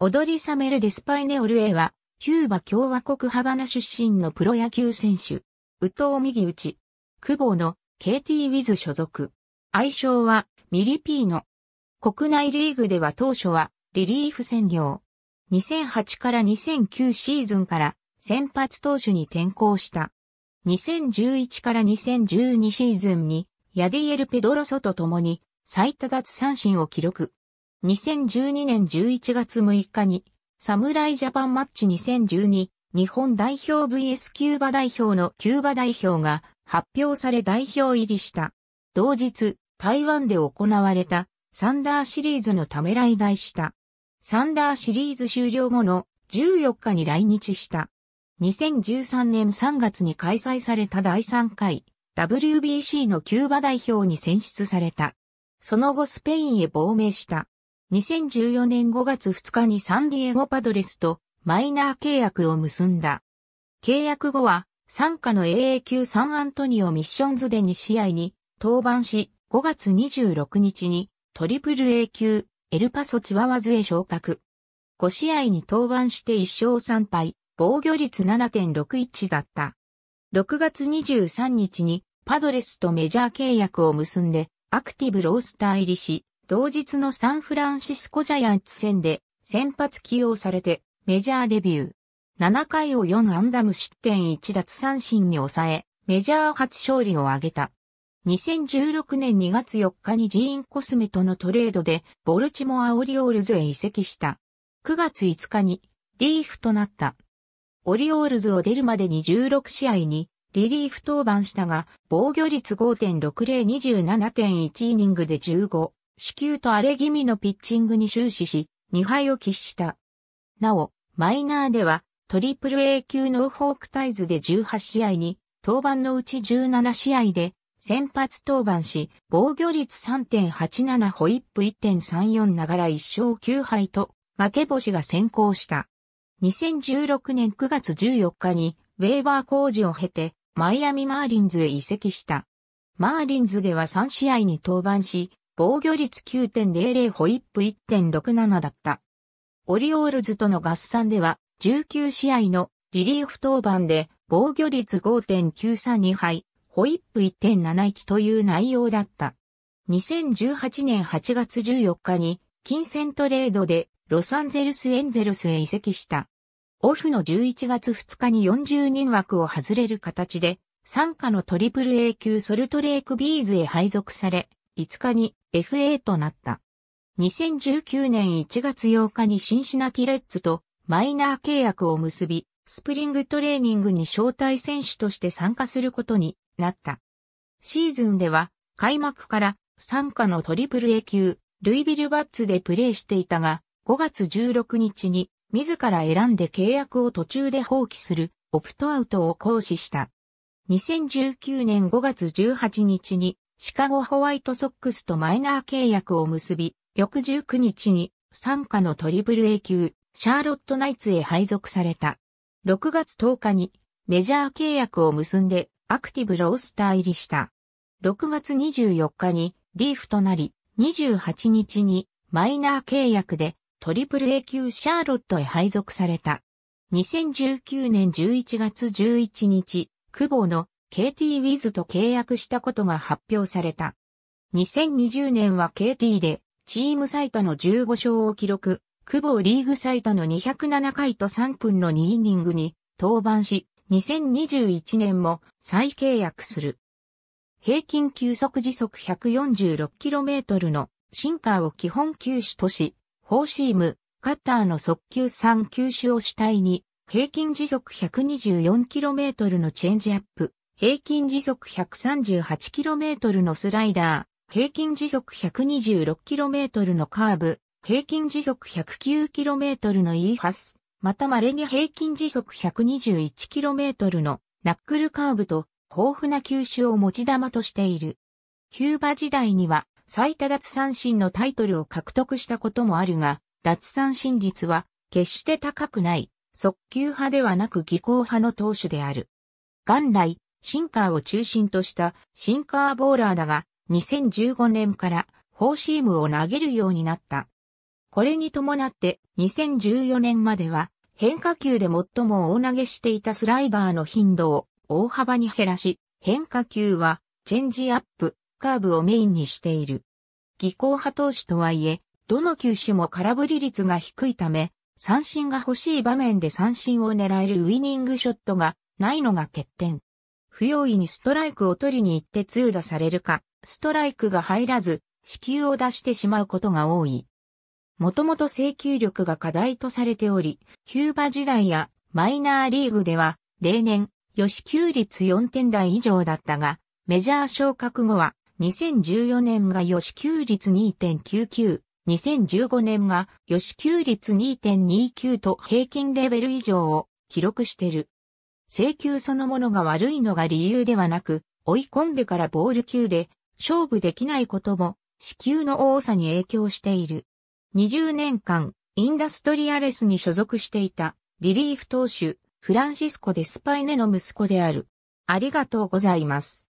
オドリサメル・デスパイネ・オルエは、キューバ共和国ハバナ出身のプロ野球選手、ウトウ右打ち、久保の KT ウィズ所属。愛称はミリピーノ。国内リーグでは当初はリリーフ専業。2008から2009シーズンから先発投手に転向した。2011から2012シーズンにヤディエル・ペドロソと共に最多奪三振を記録。2012年11月6日に、侍ジャパンマッチ2012日本代表 VS キューバ代表のキューバ代表が発表され代表入りした。同日、台湾で行われたサンダーシリーズのためらい題した。サンダーシリーズ終了後の14日に来日した。2013年3月に開催された第3回 WBC のキューバ代表に選出された。その後スペインへ亡命した。2014年5月2日にサンディエゴパドレスとマイナー契約を結んだ。契約後は、参加の AA 級サンアントニオミッションズで2試合に登板し、5月26日にトリプル A 級エルパソチワワズへ昇格。5試合に登板して1勝3敗、防御率7.61だった。6月23日にパドレスとメジャー契約を結んでアクティブロースター入りし、同日のサンフランシスコジャイアンツ戦で先発起用されてメジャーデビュー。7回を4ンダム失点1奪三振に抑え、メジャー初勝利を挙げた。2016年2月4日にジーンコスメとのトレードでボルチモア・オリオールズへ移籍した。9月5日にリーフとなった。オリオールズを出るまでに16試合にリリーフ登板したが、防御率5.6027.1イニングで15死球と荒れ気味のピッチングに終始し、2敗を喫した。なお、マイナーでは、トリプル A 級のフォークタイズで18試合に、登板のうち17試合で、先発登板し、防御率3.87ホイップ1.34ながら1勝9敗と、負け星が先行した。2016年9月14日に、ウェーバー工事を経て、マイアミマーリンズへ移籍した。マーリンズでは3試合に登板し、防御率9.00ホイップ1.67だった。オリオールズとの合算では、19試合のリリーフ登板で防御率5.932敗、ホイップ1.71という内容だった。2018年8月14日に金銭トレードでロサンゼルスエンゼルスへ移籍した。オフの11月2日に40人枠を外れる形で、参加のトリプル A 級ソルトレイクビーズへ配属され、5日に FA となった。2019年1月8日にシンシナティレッツとマイナー契約を結び、スプリングトレーニングに招待選手として参加することになった。シーズンでは開幕から参加のトリプル A 級、ルイビルバッツでプレーしていたが、5月16日に自ら選んで契約を途中で放棄するオプトアウトを行使した。2019年5月18日にシカゴホワイトソックスとマイナー契約を結び、翌19日に参加のトリプル A 級、シャーロットナイツへ配属された。6月10日にメジャー契約を結んでアクティブロースター入りした。6月24日にリーフとなり、28日にマイナー契約でトリプル A 級シャーロットへ配属された。2019年11月11日、久保の KT ウィズと契約したことが発表された。2020年は KT でチーム最多の15勝を記録、久保リーグ最多の207回と3分の2イニングに登板し、2021年も再契約する。平均球速時速 146km のシンカーを基本球種とし、フォーシーム、カッターの速球3球種を主体に、平均時速 124km のチェンジアップ、平均時速 138km のスライダー、平均時速 126km のカーブ、平均時速 109km の E ハス、また稀に平均時速 121km のナックルカーブと豊富な球種を持ち玉としている。キューバ時代には最多奪三振のタイトルを獲得したこともあるが、奪三振率は決して高くない、速球派ではなく技巧派の投手である。元来、シンカーを中心としたシンカーボーラーだが、2015年からフォーシームを投げるようになった。これに伴って2014年までは変化球で最も大投げしていたスライダーの頻度を大幅に減らし、変化球はチェンジアップ、カーブをメインにしている。技巧派投手とはいえ、どの球種も空振り率が低いため、三振が欲しい場面で三振を狙えるウィニングショットがないのが欠点。不用意にストライクを取りに行って通打されるか、ストライクが入らず、死球を出してしまうことが多い。もともと制球力が課題とされており、キューバ時代やマイナーリーグでは、例年、予死球率4点台以上だったが、メジャー昇格後は、2014年が予死球率2.99、2015年が予死球率2.29と平均レベル以上を記録してる。請求そのものが悪いのが理由ではなく、追い込んでからボール級で勝負できないことも支給の多さに影響している。20年間、インダストリアレスに所属していたリリーフ投手、フランシスコ・デスパイネの息子である。ありがとうございます。